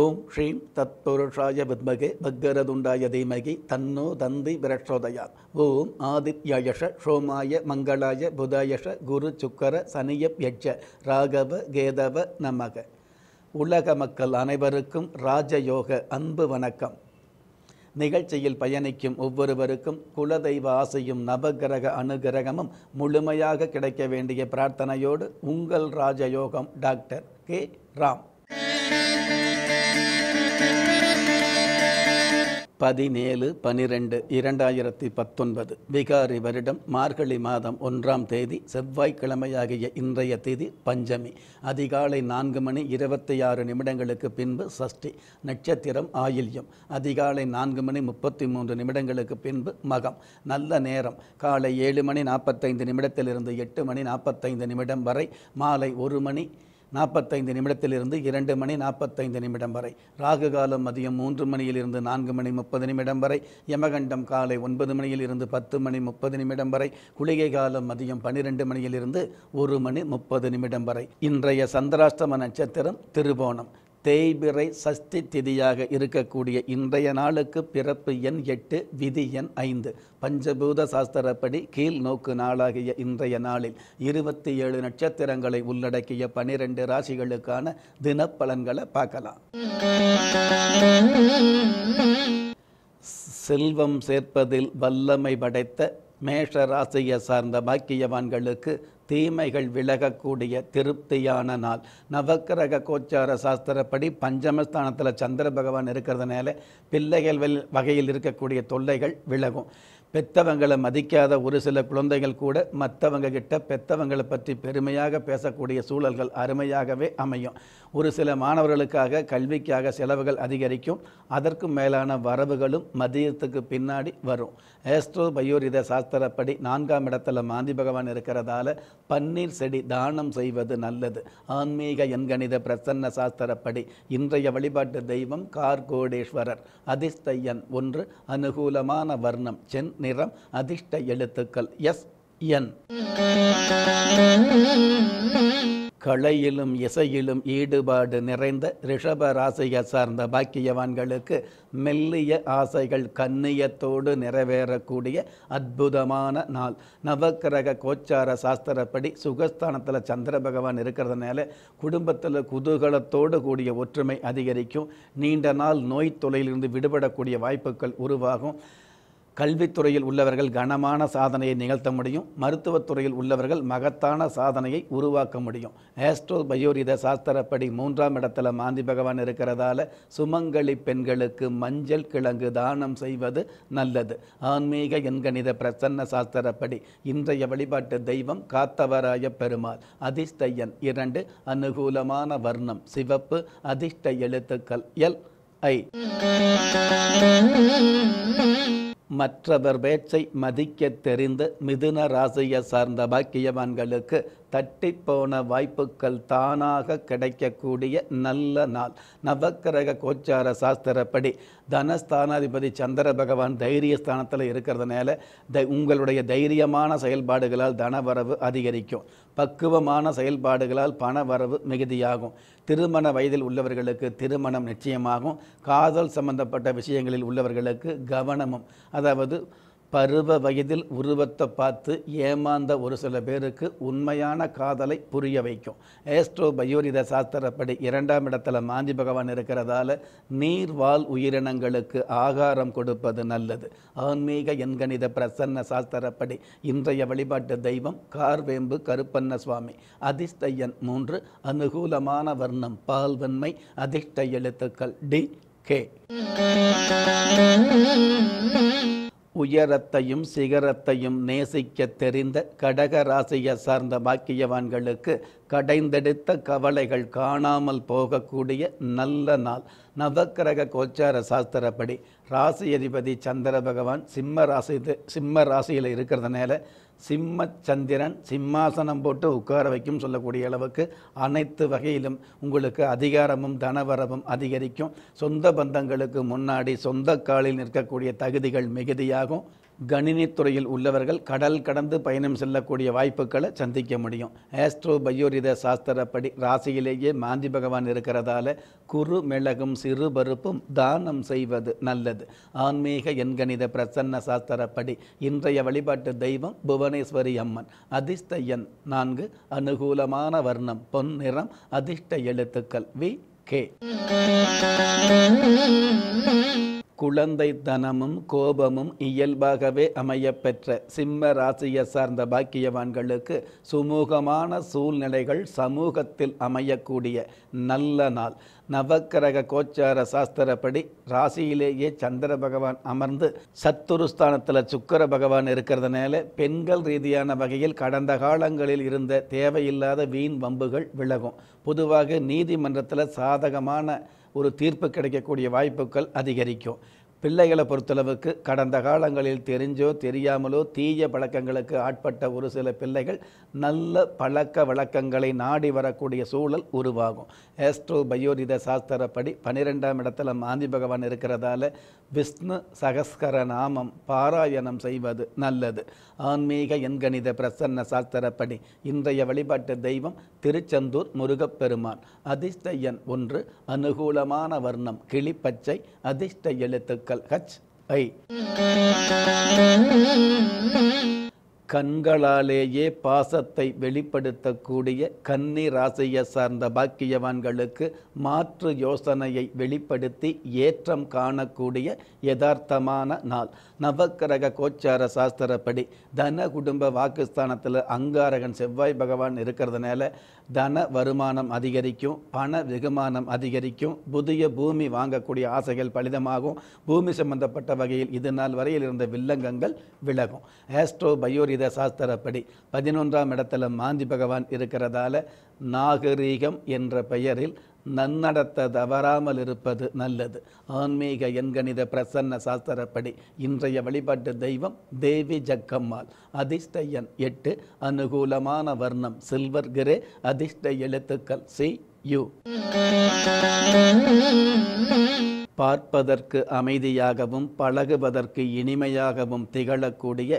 ஓம் ஸ்ரீம் தத்புருஷாய வித்மகே பக்கரதுண்டாய தீமகி தன்னோ தந்தி விரட்சோதயா ஓம் ஆதித்யயஷ சோமாய மங்களாய புதயஷ குரு சுக்கர சனியப் யட்ச ராகவ கேதவ நமக உலக மக்கள் அனைவருக்கும் ராஜயோக அன்பு வணக்கம் நிகழ்ச்சியில் பயணிக்கும் ஒவ்வொருவருக்கும் குலதெய்வ ஆசையும் நவகிரக அனுகிரகமும் முழுமையாக கிடைக்க வேண்டிய பிரார்த்தனையோடு உங்கள் ராஜயோகம் டாக்டர் கே ராம் பதினேழு பனிரெண்டு இரண்டாயிரத்தி பத்தொன்பது விகாரி வருடம் மார்கழி மாதம் ஒன்றாம் தேதி செவ்வாய்க்கிழமையாகிய இன்றைய தேதி பஞ்சமி அதிகாலை நான்கு மணி இருபத்தி ஆறு நிமிடங்களுக்கு பின்பு சஷ்டி நட்சத்திரம் ஆயில்யம் அதிகாலை நான்கு மணி முப்பத்தி மூன்று நிமிடங்களுக்கு பின்பு மகம் நல்ல நேரம் காலை ஏழு மணி நாற்பத்தைந்து நிமிடத்திலிருந்து எட்டு மணி நாற்பத்தைந்து நிமிடம் வரை மாலை ஒரு மணி நாற்பத்தைந்து நிமிடத்திலிருந்து இரண்டு மணி நாற்பத்தைந்து நிமிடம் வரை ராகு காலம் மதியம் மூன்று மணியிலிருந்து நான்கு மணி முப்பது நிமிடம் வரை யமகண்டம் காலை ஒன்பது மணியிலிருந்து பத்து மணி முப்பது நிமிடம் வரை குளிகை காலம் மதியம் பன்னிரெண்டு மணியிலிருந்து ஒரு மணி முப்பது நிமிடம் வரை இன்றைய சந்திராஷ்டம நட்சத்திரம் திருபோணம் தேய்பிறை சஷ்டி திதியாக இருக்கக்கூடிய இன்றைய நாளுக்கு பிறப்பு எண் எட்டு விதி எண் ஐந்து பஞ்சபூத சாஸ்திரப்படி கீழ் நோக்கு நாளாகிய இன்றைய நாளில் இருபத்தி ஏழு நட்சத்திரங்களை உள்ளடக்கிய பனிரெண்டு ராசிகளுக்கான தினப்பலன்களை பார்க்கலாம் செல்வம் சேர்ப்பதில் வல்லமை படைத்த மேஷ ராசியை சார்ந்த பாக்கியவான்களுக்கு தீமைகள் விலகக்கூடிய திருப்தியான நாள் நவக்கிரக கோச்சார சாஸ்திரப்படி பஞ்சமஸ்தானத்தில் சந்திர பகவான் இருக்கிறதுனால பிள்ளைகள் வகையில் இருக்கக்கூடிய தொல்லைகள் விலகும் பெத்தவங்களை மதிக்காத ஒரு சில குழந்தைகள் கூட மற்றவங்க கிட்ட பெத்தவங்களை பற்றி பெருமையாக பேசக்கூடிய சூழல்கள் அருமையாகவே அமையும் ஒரு சில மாணவர்களுக்காக கல்விக்காக செலவுகள் அதிகரிக்கும் அதற்கும் மேலான வரவுகளும் மதியத்துக்கு பின்னாடி வரும் ஏஸ்ட்ரோ பயோரித சாஸ்திரப்படி நான்காம் இடத்துல மாந்தி பகவான் இருக்கிறதால பன்னீர் செடி தானம் செய்வது நல்லது ஆன்மீக எண்கணித பிரசன்ன சாஸ்திரப்படி இன்றைய வழிபாட்டு தெய்வம் கார்கோடேஸ்வரர் அதிஸ்தையன் ஒன்று அனுகூலமான வர்ணம் சென் நிறம் அதிர்ஷ்ட எழுத்துக்கள் எஸ் என் கலையிலும் இசையிலும் ஈடுபாடு நிறைந்த ரிஷப ராசியை சார்ந்த பாக்கியவான்களுக்கு மெல்லிய ஆசைகள் கண்ணியத்தோடு நிறைவேறக்கூடிய அற்புதமான நாள் நவக்கிரக கோச்சார சாஸ்திரப்படி சுகஸ்தானத்தில் சந்திர பகவான் இருக்கிறதுனால குடும்பத்தில் குதூகலத்தோடு கூடிய ஒற்றுமை அதிகரிக்கும் நீண்ட நாள் நோய் தொலையிலிருந்து விடுபடக்கூடிய வாய்ப்புகள் உருவாகும் கல்வித்துறையில் உள்ளவர்கள் கனமான சாதனையை நிகழ்த்த முடியும் மருத்துவத்துறையில் உள்ளவர்கள் மகத்தான சாதனையை உருவாக்க முடியும் ஆஸ்ட்ரோ பயோரித சாஸ்திரப்படி மூன்றாம் இடத்துல மாந்தி பகவான் இருக்கிறதால சுமங்கலி பெண்களுக்கு மஞ்சள் கிழங்கு தானம் செய்வது நல்லது ஆன்மீக எண்கணித பிரசன்ன சாஸ்திரப்படி இன்றைய வழிபாட்டு தெய்வம் காத்தவராய பெருமாள் அதிஷ்டையன் இரண்டு அனுகூலமான வர்ணம் சிவப்பு அதிர்ஷ்ட எழுத்துக்கள் எல் ஐ மற்றவர் பேச்சை மதிக்க தெரிந்து மிதுன ராசியை சார்ந்த பாக்கியவான்களுக்கு தட்டிப்போன வாய்ப்புகள் தானாக கிடைக்கக்கூடிய நல்ல நாள் நவக்கிரக கோச்சார சாஸ்திரப்படி தனஸ்தானாதிபதி சந்திர பகவான் தைரிய ஸ்தானத்தில் இருக்கிறதுனால த உங்களுடைய தைரியமான செயல்பாடுகளால் தனவரவு அதிகரிக்கும் பக்குவமான செயல்பாடுகளால் பணவரவு மிகுதியாகும் திருமண வயதில் உள்ளவர்களுக்கு திருமணம் நிச்சயமாகும் காதல் சம்பந்தப்பட்ட விஷயங்களில் உள்ளவர்களுக்கு கவனமும் அதாவது பருவ வயதில் உருவத்தை பார்த்து ஏமாந்த ஒரு சில பேருக்கு உண்மையான காதலை புரிய வைக்கும் ஏஸ்ட்ரோ பயோரித சாஸ்திரப்படி இரண்டாம் இடத்துல மாந்தி பகவான் இருக்கிறதால நீர்வாழ் உயிரினங்களுக்கு ஆகாரம் கொடுப்பது நல்லது ஆன்மீக எண்கணித பிரசன்ன சாஸ்திரப்படி இன்றைய வழிபாட்டு தெய்வம் கார்வேம்பு கருப்பண்ண சுவாமி அதிஷ்டையன் மூன்று அனுகூலமான வர்ணம் பால்வன்மை அதிர்ஷ்ட எழுத்துக்கள் டி கே உயரத்தையும் சிகரத்தையும் நேசிக்க தெரிந்த கடக ராசியை சார்ந்த பாக்கியவான்களுக்கு கடைந்தெடுத்த கவலைகள் காணாமல் போகக்கூடிய நல்ல நாள் நவக்கிரக கோச்சார சாஸ்திரப்படி ராசி அதிபதி சந்திர பகவான் சிம்ம ராசி சிம்ம ராசியில் இருக்கிறதுனால சிம்மச்சந்திரன் சிம்மாசனம் போட்டு உட்கார வைக்கும் சொல்லக்கூடிய அளவுக்கு அனைத்து வகையிலும் உங்களுக்கு அதிகாரமும் தனவரவும் அதிகரிக்கும் சொந்த பந்தங்களுக்கு முன்னாடி சொந்த காலில் நிற்கக்கூடிய தகுதிகள் மிகுதியாகும் கணினித்துறையில் உள்ளவர்கள் கடல் கடந்து பயணம் செல்லக்கூடிய வாய்ப்புகளை சந்திக்க முடியும் ஆஸ்ட்ரோ பயோரித சாஸ்திரப்படி ராசியிலேயே மாந்தி பகவான் இருக்கிறதால குறு மிளகும் சிறு பருப்பும் தானம் செய்வது நல்லது ஆன்மீக எண்கணித பிரசன்ன சாஸ்திரப்படி இன்றைய வழிபாட்டு தெய்வம் புவனேஸ்வரி அம்மன் அதிர்ஷ்ட எண் நான்கு அனுகூலமான வர்ணம் பொன் நிறம் அதிர்ஷ்ட எழுத்துக்கள் வி கே குழந்தைத்தனமும் கோபமும் இயல்பாகவே அமையப்பெற்ற சிம்ம ராசியை சார்ந்த பாக்கியவான்களுக்கு சுமூகமான சூழ்நிலைகள் சமூகத்தில் அமையக்கூடிய நல்ல நாள் நவக்கிரக கோச்சார சாஸ்திரப்படி ராசியிலேயே சந்திர பகவான் அமர்ந்து சத்துருஸ்தானத்தில் சுக்கர பகவான் இருக்கிறதுனால பெண்கள் ரீதியான வகையில் கடந்த காலங்களில் இருந்த தேவையில்லாத வீண் வம்புகள் விலகும் பொதுவாக நீதிமன்றத்தில் சாதகமான ஒரு தீர்ப்பு கிடைக்கக்கூடிய வாய்ப்புகள் அதிகரிக்கும் பிள்ளைகளை பொறுத்தளவுக்கு கடந்த காலங்களில் தெரிஞ்சோ தெரியாமலோ தீய பழக்கங்களுக்கு ஆட்பட்ட ஒரு சில பிள்ளைகள் நல்ல பழக்க வழக்கங்களை நாடி வரக்கூடிய சூழல் உருவாகும் ஏஸ்ட்ரோ பயோரித சாஸ்திரப்படி பன்னிரெண்டாம் இடத்துல மாந்தி பகவான் இருக்கிறதால விஷ்ணு சகஸ்கர நாமம் பாராயணம் செய்வது நல்லது ஆன்மீக எண்கணித பிரசன்ன சாஸ்திரப்படி இன்றைய வழிபாட்டு தெய்வம் திருச்செந்தூர் முருகப்பெருமான் அதிர்ஷ்ட எண் ஒன்று அனுகூலமான வர்ணம் கிளிப்பச்சை அதிர்ஷ்ட எழுத்துக்கள் ஹச் ஐ கண்களாலேயே பாசத்தை வெளிப்படுத்தக்கூடிய கன்னி ராசியை சார்ந்த பாக்கியவான்களுக்கு மாற்று யோசனையை வெளிப்படுத்தி ஏற்றம் காணக்கூடிய யதார்த்தமான நாள் நவக்கிரக கோச்சார சாஸ்திரப்படி தன குடும்ப வாக்குஸ்தானத்தில் அங்காரகன் செவ்வாய் பகவான் இருக்கிறதுனால தன வருமானம் அதிகரிக்கும் பண வெகுமானம் அதிகரிக்கும் புதிய பூமி வாங்கக்கூடிய ஆசைகள் பலிதமாகும் பூமி சம்பந்தப்பட்ட வகையில் இது நாள் வரையில் இருந்த வில்லங்கங்கள் விலகும் ஆஸ்ட்ரோ பயோரி ஜோதிட சாஸ்திரப்படி பதினொன்றாம் இடத்துல மாந்தி பகவான் இருக்கிறதால நாகரீகம் என்ற பெயரில் நன்னடத்த தவறாமல் இருப்பது நல்லது ஆன்மீக எண்கணித பிரசன்ன சாஸ்திரப்படி இன்றைய வழிபாட்டு தெய்வம் தேவி ஜக்கம்மாள் அதிர்ஷ்ட எண் எட்டு அனுகூலமான வர்ணம் சில்வர் கிரே அதிர்ஷ்ட எழுத்துக்கள் சி யு பார்ப்பதற்கு அமைதியாகவும் பழகுவதற்கு இனிமையாகவும் திகழக்கூடிய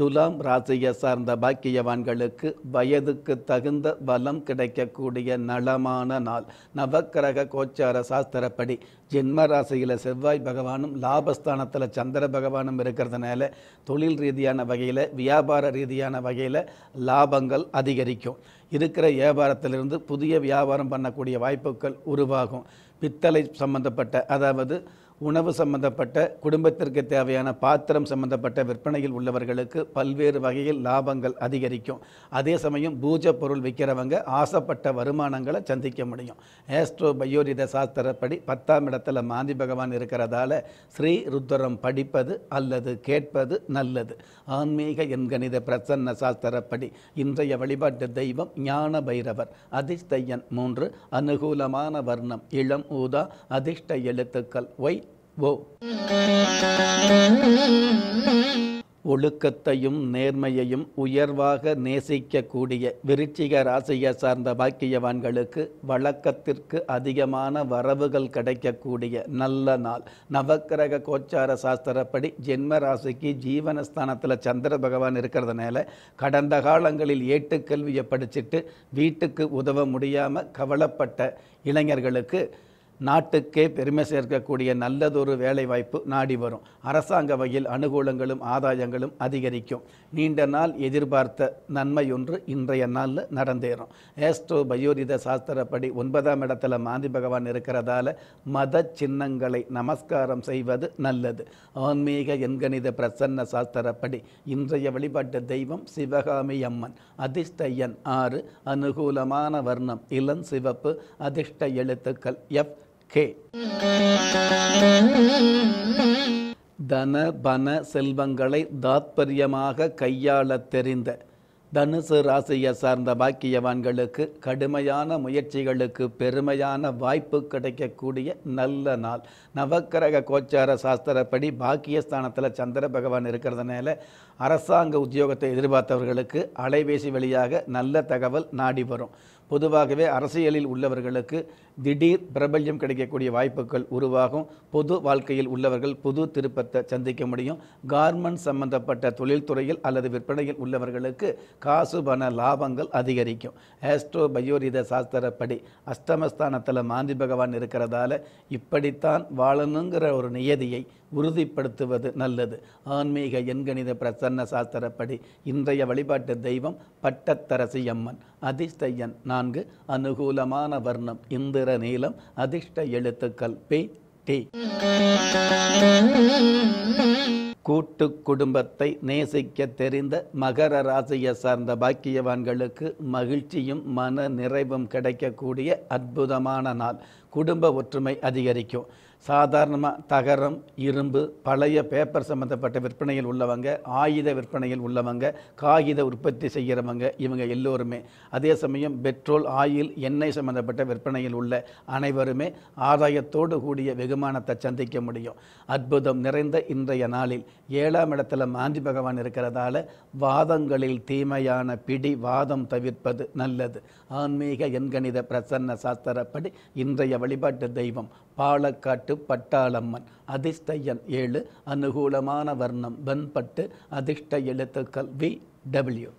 துலாம் ராசியை சார்ந்த பாக்கியவான்களுக்கு வயதுக்கு தகுந்த பலம் கிடைக்கக்கூடிய நலமான நாள் நவக்கிரக கோச்சார சாஸ்திரப்படி ஜென்ம ராசியில் செவ்வாய் பகவானும் லாபஸ்தானத்தில் சந்திர பகவானும் இருக்கிறதுனால தொழில் ரீதியான வகையில் வியாபார ரீதியான வகையில் லாபங்கள் அதிகரிக்கும் இருக்கிற வியாபாரத்திலிருந்து புதிய வியாபாரம் பண்ணக்கூடிய வாய்ப்புகள் உருவாகும் பித்தளை சம்பந்தப்பட்ட அதாவது உணவு சம்பந்தப்பட்ட குடும்பத்திற்கு தேவையான பாத்திரம் சம்பந்தப்பட்ட விற்பனையில் உள்ளவர்களுக்கு பல்வேறு வகையில் லாபங்கள் அதிகரிக்கும் அதே சமயம் பூஜை பொருள் விற்கிறவங்க ஆசைப்பட்ட வருமானங்களை சந்திக்க முடியும் ஏஸ்ட்ரோ பயோரித சாஸ்திரப்படி பத்தாம் இடத்துல மாந்தி பகவான் இருக்கிறதால ஸ்ரீ ருத்ரம் படிப்பது அல்லது கேட்பது நல்லது ஆன்மீக எண்கணித பிரசன்ன சாஸ்திரப்படி இன்றைய வழிபாட்டு தெய்வம் ஞான பைரவர் அதிஷ்டையன் மூன்று அனுகூலமான வர்ணம் இளம் ஊதா அதிர்ஷ்ட எழுத்துக்கள் ஒய் ஓ ஒழுக்கத்தையும் நேர்மையையும் உயர்வாக நேசிக்கக்கூடிய விருச்சிக ராசியை சார்ந்த பாக்கியவான்களுக்கு வழக்கத்திற்கு அதிகமான வரவுகள் கிடைக்கக்கூடிய நல்ல நாள் நவக்கிரக கோச்சார சாஸ்திரப்படி ஜென்ம ராசிக்கு ஜீவனஸ்தானத்தில் சந்திர பகவான் இருக்கிறதுனால கடந்த காலங்களில் ஏட்டுக்கல்வியை படிச்சுட்டு வீட்டுக்கு உதவ முடியாமல் கவலைப்பட்ட இளைஞர்களுக்கு நாட்டுக்கே பெருமை சேர்க்கக்கூடிய நல்லதொரு வேலைவாய்ப்பு நாடி வரும் அரசாங்க வகையில் அனுகூலங்களும் ஆதாயங்களும் அதிகரிக்கும் நீண்ட நாள் எதிர்பார்த்த நன்மை ஒன்று இன்றைய நாளில் நடந்தேறும் ஏஸ்ட்ரோ பயோரித சாஸ்திரப்படி ஒன்பதாம் இடத்துல மாந்தி பகவான் இருக்கிறதால மத சின்னங்களை நமஸ்காரம் செய்வது நல்லது ஆன்மீக எண்கணித பிரசன்ன சாஸ்திரப்படி இன்றைய வழிபாட்டு தெய்வம் சிவகாமி அம்மன் அதிர்ஷ்டயன் ஆறு அனுகூலமான வர்ணம் இளம் சிவப்பு அதிர்ஷ்ட எழுத்துக்கள் எஃப் கே தன பன செல்வங்களை தாத்பரியமாக கையாள தெரிந்த தனுசு ராசியை சார்ந்த பாக்கியவான்களுக்கு கடுமையான முயற்சிகளுக்கு பெருமையான வாய்ப்பு கிடைக்கக்கூடிய நல்ல நாள் நவக்கரக கோச்சார சாஸ்திரப்படி பாக்கியஸ்தானத்தில் சந்திர பகவான் இருக்கிறதுனால அரசாங்க உத்தியோகத்தை எதிர்பார்த்தவர்களுக்கு அலைபேசி வழியாக நல்ல தகவல் நாடி வரும் பொதுவாகவே அரசியலில் உள்ளவர்களுக்கு திடீர் பிரபல்யம் கிடைக்கக்கூடிய வாய்ப்புகள் உருவாகும் பொது வாழ்க்கையில் உள்ளவர்கள் புது திருப்பத்தை சந்திக்க முடியும் கார்மெண்ட் சம்பந்தப்பட்ட தொழில்துறையில் அல்லது விற்பனையில் உள்ளவர்களுக்கு காசு பண லாபங்கள் அதிகரிக்கும் ஆஸ்ட்ரோ பயோரித சாஸ்திரப்படி அஷ்டமஸ்தானத்தில் மாந்தி பகவான் இருக்கிறதால இப்படித்தான் வாழணுங்கிற ஒரு நியதியை உறுதிப்படுத்துவது நல்லது ஆன்மீக எண்கணித பிரசன்ன சாஸ்திரப்படி இன்றைய வழிபாட்டு தெய்வம் பட்டத்தரசி அம்மன் அதிர்ஷ்டயன் நான்கு அனுகூலமான வர்ணம் இந்திர நீளம் அதிர்ஷ்ட எழுத்துக்கள் பி டி கூட்டு குடும்பத்தை நேசிக்க தெரிந்த மகர ராசியை சார்ந்த பாக்கியவான்களுக்கு மகிழ்ச்சியும் மன நிறைவும் கிடைக்கக்கூடிய அற்புதமான நாள் குடும்ப ஒற்றுமை அதிகரிக்கும் சாதாரணமாக தகரம் இரும்பு பழைய பேப்பர் சம்மந்தப்பட்ட விற்பனையில் உள்ளவங்க ஆயுத விற்பனையில் உள்ளவங்க காகித உற்பத்தி செய்கிறவங்க இவங்க எல்லோருமே அதே சமயம் பெட்ரோல் ஆயில் எண்ணெய் சம்மந்தப்பட்ட விற்பனையில் உள்ள அனைவருமே ஆதாயத்தோடு கூடிய வெகுமானத்தை சந்திக்க முடியும் அற்புதம் நிறைந்த இன்றைய நாளில் ஏழாம் இடத்துல மாந்தி பகவான் இருக்கிறதால வாதங்களில் தீமையான பிடி வாதம் தவிர்ப்பது நல்லது ஆன்மீக எண்கணித பிரசன்ன சாஸ்திரப்படி இன்றைய வழிபாட்டு தெய்வம் பாலக்காட்டு பட்டு பட்டாளம்மன் அதிர்ஷ்டயன் ஏழு அனுகூலமான வர்ணம் பண்பட்டு அதிர்ஷ்ட எழுத்துக்கள் வி டபிள்யூ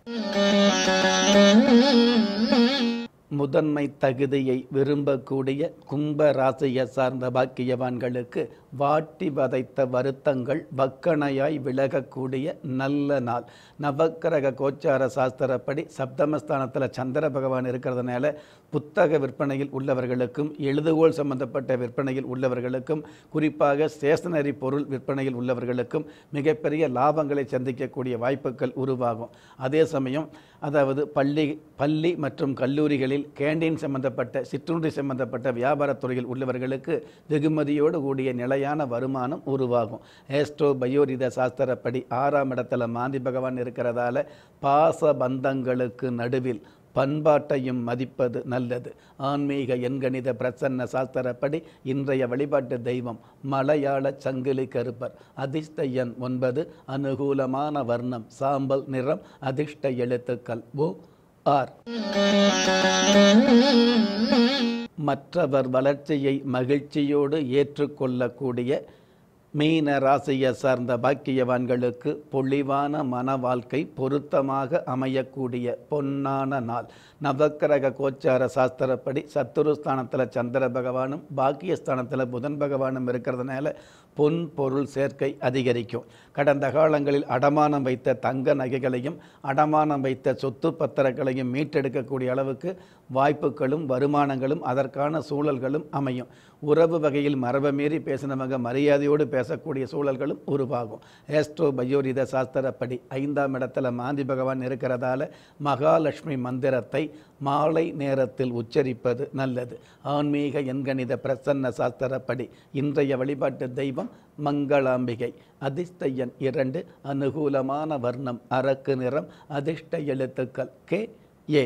முதன்மை தகுதியை விரும்பக்கூடிய கும்ப ராசியை சார்ந்த பாக்கியவான்களுக்கு வாட்டி வதைத்த வருத்தங்கள் வக்கணையாய் விலகக்கூடிய நல்ல நாள் நவக்கிரக கோச்சார சாஸ்திரப்படி சப்தமஸ்தானத்தில் சந்திர பகவான் இருக்கிறதுனால புத்தக விற்பனையில் உள்ளவர்களுக்கும் எழுதுகோள் சம்பந்தப்பட்ட விற்பனையில் உள்ளவர்களுக்கும் குறிப்பாக ஸ்டேஷனரி பொருள் விற்பனையில் உள்ளவர்களுக்கும் மிகப்பெரிய லாபங்களை சந்திக்கக்கூடிய வாய்ப்புகள் உருவாகும் அதே சமயம் அதாவது பள்ளி பள்ளி மற்றும் கல்லூரிகளில் கேண்டீன் சம்பந்தப்பட்ட சிற்றுண்டி சம்பந்தப்பட்ட வியாபாரத் துறையில் உள்ளவர்களுக்கு வெகுமதியோடு கூடிய நிலை முறையான வருமானம் உருவாகும் ஏஸ்ட்ரோ பயோரித சாஸ்திரப்படி ஆறாம் இடத்துல மாந்தி பகவான் இருக்கிறதால பாச பந்தங்களுக்கு நடுவில் பண்பாட்டையும் மதிப்பது நல்லது ஆன்மீக எண்கணித பிரசன்ன சாஸ்திரப்படி இன்றைய வழிபாட்டு தெய்வம் மலையாள சங்கிலி கருப்பர் அதிர்ஷ்ட எண் ஒன்பது அனுகூலமான வர்ணம் சாம்பல் நிறம் அதிர்ஷ்ட எழுத்துக்கள் ஓ ஆர் மற்றவர் வளர்ச்சியை மகிழ்ச்சியோடு ஏற்றுக்கொள்ளக்கூடிய மீன ராசியை சார்ந்த பாக்கியவான்களுக்கு பொழிவான மன வாழ்க்கை பொருத்தமாக அமையக்கூடிய பொன்னான நாள் நவக்கிரக கோச்சார சாஸ்திரப்படி சத்துருஸ்தானத்தில் சந்திர பகவானும் பாக்கியஸ்தானத்தில் புதன் பகவானும் இருக்கிறதுனால பொன் பொருள் சேர்க்கை அதிகரிக்கும் கடந்த காலங்களில் அடமானம் வைத்த தங்க நகைகளையும் அடமானம் வைத்த சொத்து பத்திரங்களையும் மீட்டெடுக்கக்கூடிய அளவுக்கு வாய்ப்புகளும் வருமானங்களும் அதற்கான சூழல்களும் அமையும் உறவு வகையில் மரபை மீறி பேசினவங்க மரியாதையோடு பேசக்கூடிய சூழல்களும் உருவாகும் ஏஸ்ட்ரோ பயோரித சாஸ்திரப்படி ஐந்தாம் இடத்துல மாந்தி பகவான் இருக்கிறதால மகாலட்சுமி மந்திரத்தை மாலை நேரத்தில் உச்சரிப்பது நல்லது ஆன்மீக எண்கணித பிரசன்ன சாஸ்திரப்படி இன்றைய வழிபாட்டு தெய்வம் மங்களாம்பிகை அதிஷ்டையன் இரண்டு அனுகூலமான வர்ணம் அரக்கு நிறம் அதிர்ஷ்ட எழுத்துக்கள் கே ஏ